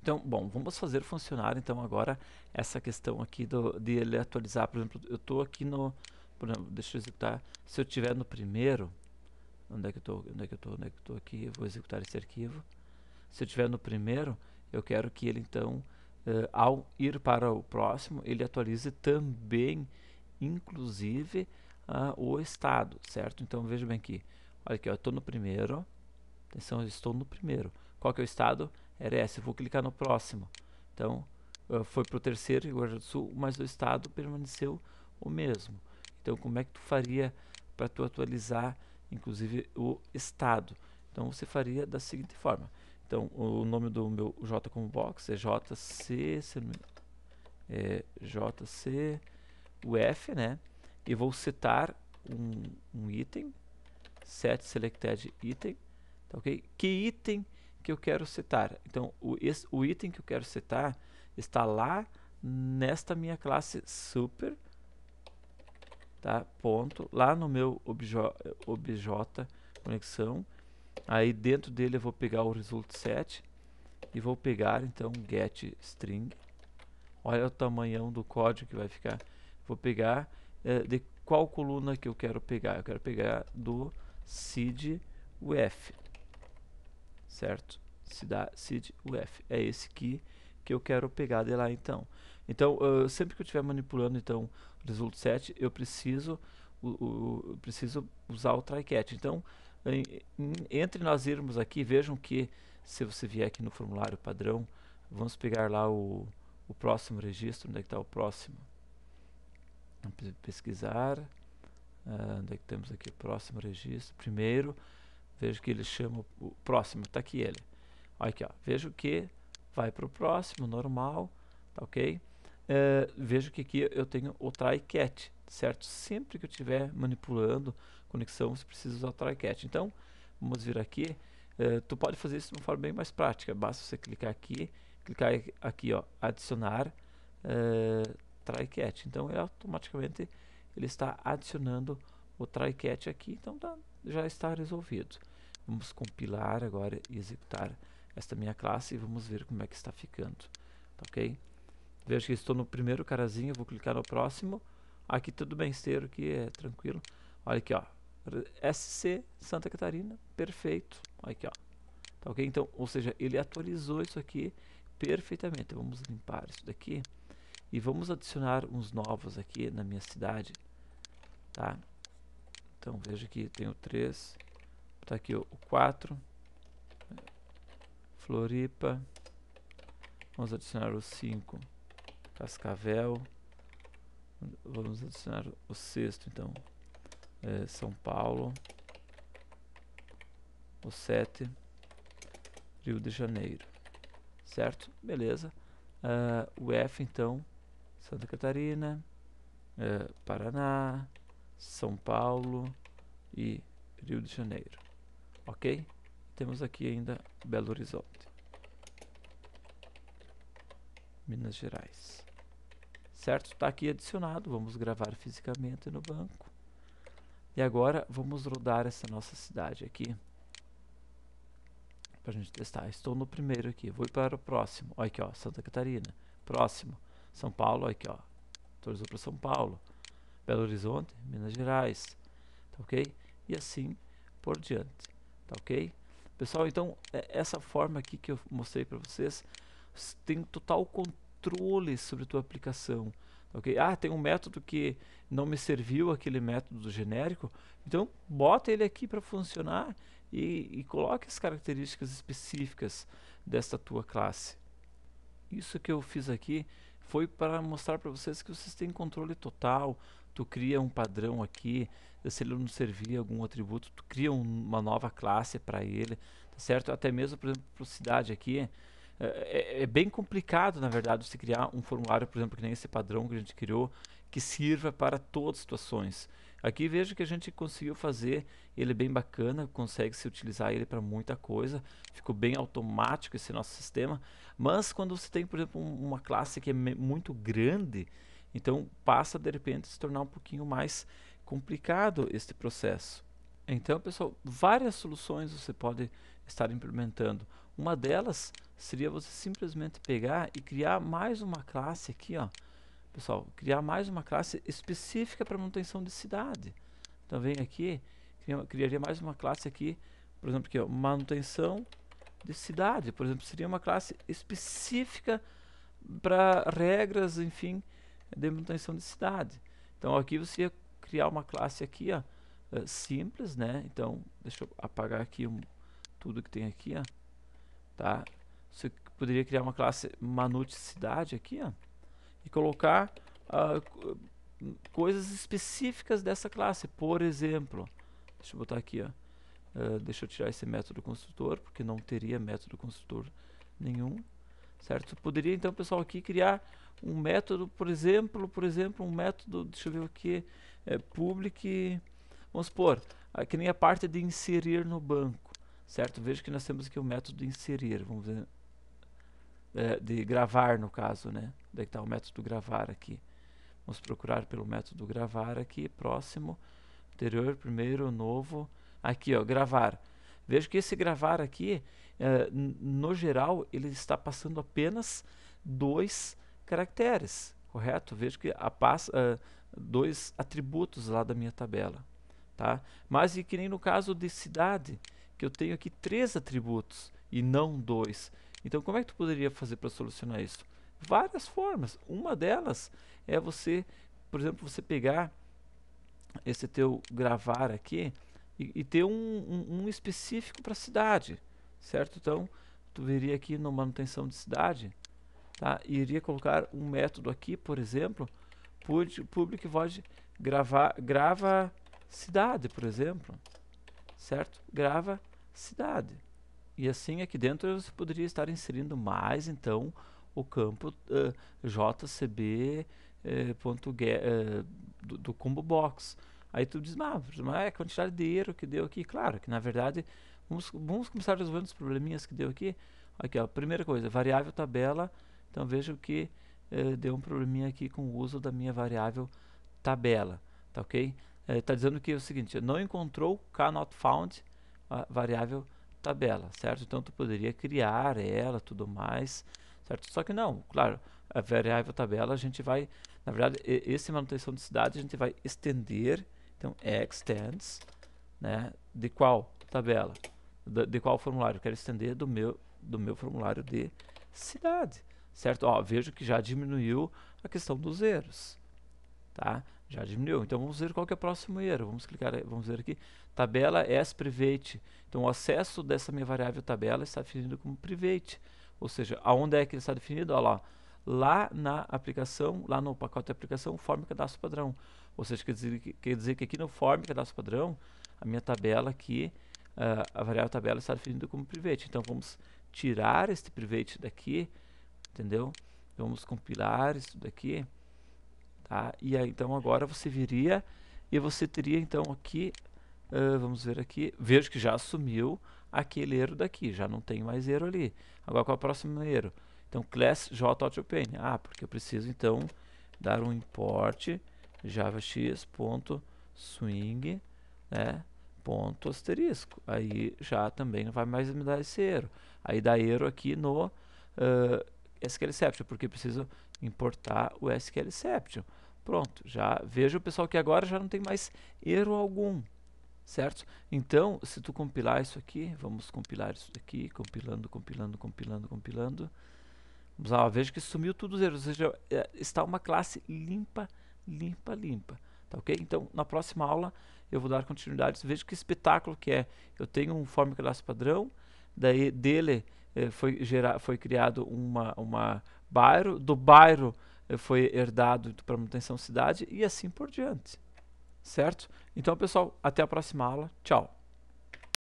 Então, bom, vamos fazer funcionar então agora essa questão aqui do, de ele atualizar. Por exemplo, eu estou aqui no... Exemplo, deixa eu executar. Se eu estiver no primeiro... Onde é que eu estou? Onde é que eu estou? Onde é que eu estou aqui? Eu vou executar esse arquivo. Se eu estiver no primeiro, eu quero que ele então, eh, ao ir para o próximo, ele atualize também, inclusive, ah, o estado, certo? Então, veja bem aqui. Olha aqui, eu estou no primeiro. Atenção, eu estou no primeiro. Qual que é o estado? era essa. Eu vou clicar no próximo. Então, uh, foi para o terceiro, Rio Grande do Sul, mas o estado permaneceu o mesmo. Então, como é que tu faria para tu atualizar, inclusive, o estado? Então, você faria da seguinte forma. Então, o nome do meu J como box é JC, é JC, o F, né? E vou citar um, um item, set selected item, tá ok? Que item que eu quero citar. Então, o, esse, o item que eu quero citar está lá nesta minha classe super, tá? Ponto, lá no meu obj Obj conexão. Aí dentro dele eu vou pegar o result set e vou pegar então get string. Olha o tamanhão do código que vai ficar. Vou pegar é, de qual coluna que eu quero pegar? Eu quero pegar do seed UF certo? Seed UF. É esse aqui que eu quero pegar de lá então. Então, uh, sempre que eu estiver manipulando então result set, eu preciso o, o eu preciso usar o try Então, em, entre nós irmos aqui, vejam que se você vier aqui no formulário padrão, vamos pegar lá o, o próximo registro, onde é que está o próximo. Vamos pesquisar, uh, onde é que temos aqui o próximo registro, primeiro, Vejo que ele chama o próximo, tá aqui ele. Aqui, ó. Vejo que vai para o próximo, normal, tá ok? É, vejo que aqui eu tenho o try catch, certo? Sempre que eu estiver manipulando conexão, você precisa usar o try catch. Então, vamos vir aqui. É, tu pode fazer isso de uma forma bem mais prática. Basta você clicar aqui, clicar aqui, ó, adicionar é, try catch. Então, ele automaticamente ele está adicionando o try catch aqui. Então, tá, já está resolvido. Vamos compilar agora e executar esta minha classe e vamos ver como é que está ficando. Tá ok? Vejo que estou no primeiro carazinho, vou clicar no próximo. Aqui tudo bem esteiro, aqui é tranquilo. Olha aqui, ó. SC Santa Catarina, perfeito. Olha Aqui, ó. Tá ok? Então, ou seja, ele atualizou isso aqui perfeitamente. Vamos limpar isso daqui e vamos adicionar uns novos aqui na minha cidade, tá? Então, veja que tenho três, Tá aqui o 4. Floripa. Vamos adicionar o 5. Cascavel. Vamos adicionar o sexto, então. É São Paulo. O 7. Rio de Janeiro. Certo? Beleza. Uh, o F, então. Santa Catarina. Uh, Paraná. São Paulo. E Rio de Janeiro ok? Temos aqui ainda Belo Horizonte, Minas Gerais, certo? Está aqui adicionado, vamos gravar fisicamente no banco. E agora vamos rodar essa nossa cidade aqui para a gente testar. Estou no primeiro aqui, vou para o próximo. Olha aqui, ó, Santa Catarina. Próximo, São Paulo, olha aqui, ó. Autorizou para São Paulo. Belo Horizonte, Minas Gerais. Tá ok? E assim por diante. Tá ok? Pessoal, então, é, essa forma aqui que eu mostrei para vocês, tem total controle sobre a tua aplicação. Tá ok? Ah, tem um método que não me serviu, aquele método genérico. Então, bota ele aqui para funcionar e, e coloque as características específicas desta tua classe. Isso que eu fiz aqui foi para mostrar para vocês que vocês têm controle total tu cria um padrão aqui, se ele não servir algum atributo, tu cria um, uma nova classe para ele, tá certo? Até mesmo, por exemplo, para cidade aqui, é, é, é, bem complicado, na verdade, se criar um formulário, por exemplo, que nem esse padrão que a gente criou, que sirva para todas as situações. Aqui vejo que a gente conseguiu fazer ele bem bacana, consegue se utilizar ele para muita coisa, ficou bem automático esse nosso sistema, mas quando você tem, por exemplo, uma classe que é muito grande, então passa de repente a se tornar um pouquinho mais complicado este processo. Então, pessoal, várias soluções você pode estar implementando. Uma delas seria você simplesmente pegar e criar mais uma classe aqui, ó. Pessoal, criar mais uma classe específica para manutenção de cidade. Então vem aqui, criaria mais uma classe aqui, por exemplo, aqui, ó, manutenção de cidade, por exemplo, seria uma classe específica para regras, enfim, é de manutenção de cidade. Então aqui você ia criar uma classe aqui, ó, é, simples, né? Então, deixa eu apagar aqui um, tudo que tem aqui, ó. Tá? Você poderia criar uma classe cidade aqui, ó, e colocar uh, coisas específicas dessa classe. Por exemplo, deixa eu botar aqui, ó. Uh, deixa eu tirar esse método construtor, porque não teria método construtor nenhum certo? Poderia então, pessoal, aqui criar um método, por exemplo, por exemplo, um método, deixa eu ver que é, public, vamos supor, aqui ah, nem a parte de inserir no banco, certo? Veja que nós temos aqui o um método de inserir, vamos ver, é, de gravar no caso, né? Daí é está o método gravar aqui. Vamos procurar pelo método gravar aqui, próximo, anterior, primeiro, novo, aqui ó, gravar. Veja que esse gravar aqui, eh, no geral, ele está passando apenas dois caracteres, correto? Veja que a passa, eh, dois atributos lá da minha tabela, tá? Mas e que nem no caso de cidade, que eu tenho aqui três atributos e não dois. Então, como é que tu poderia fazer para solucionar isso? Várias formas. Uma delas é você, por exemplo, você pegar esse teu gravar aqui, e, e ter um, um, um específico para cidade, certo? Então, tu veria aqui no manutenção de cidade, tá? E iria colocar um método aqui, por exemplo, public void gravar, grava cidade, por exemplo, certo? Grava cidade. E assim aqui dentro você poderia estar inserindo mais, então, o campo uh, jcb.get uh, eh, do, do combo box. Aí tu diz, mas é a quantidade de erro que deu aqui. Claro que na verdade, vamos, vamos começar resolvendo os probleminhas que deu aqui. Aqui, ó, primeira coisa, variável tabela. Então veja que eh, deu um probleminha aqui com o uso da minha variável tabela, tá ok? Está eh, tá dizendo que é o seguinte, não encontrou cannot found a variável tabela, certo? Então tu poderia criar ela, tudo mais, certo? Só que não, claro, a variável tabela a gente vai, na verdade, esse manutenção de cidade a gente vai estender então, extends, né, de qual tabela? De, de qual formulário? Eu quero estender do meu, do meu formulário de cidade, certo? Ó, vejo que já diminuiu a questão dos zeros, tá? Já diminuiu. Então, vamos ver qual que é o próximo erro. Vamos clicar, vamos ver aqui. Tabela S private. Então, o acesso dessa minha variável tabela está definido como private. Ou seja, aonde é que ele está definido? Olha lá lá na aplicação, lá no pacote de aplicação, forme cadastro padrão. Ou seja, quer dizer, quer dizer que aqui no form cadastro padrão, a minha tabela aqui, uh, a variável tabela está definida como private. Então vamos tirar este private daqui, entendeu? Vamos compilar isso daqui, tá? E aí, então agora você viria e você teria então aqui, uh, vamos ver aqui, vejo que já assumiu aquele erro daqui, já não tem mais erro ali. Agora qual é o próximo erro? Então, class j.open. Ah, porque eu preciso, então, dar um import javax.swing, né? Ponto asterisco. Aí já também não vai mais me dar esse erro. Aí dá erro aqui no uh, ah, SQLception, porque preciso importar o SQLception. Pronto, já veja o pessoal que agora já não tem mais erro algum, certo? Então, se tu compilar isso aqui, vamos compilar isso aqui, compilando, compilando, compilando, compilando veja que sumiu tudo zero, ou seja, é, está uma classe limpa, limpa, limpa. Tá ok? Então, na próxima aula eu vou dar continuidade. Veja que espetáculo que é. Eu tenho um form classe padrão, daí dele eh, foi, gerar, foi criado uma, uma bairro, do bairro eh, foi herdado para manutenção cidade e assim por diante. Certo? Então, pessoal, até a próxima aula. Tchau!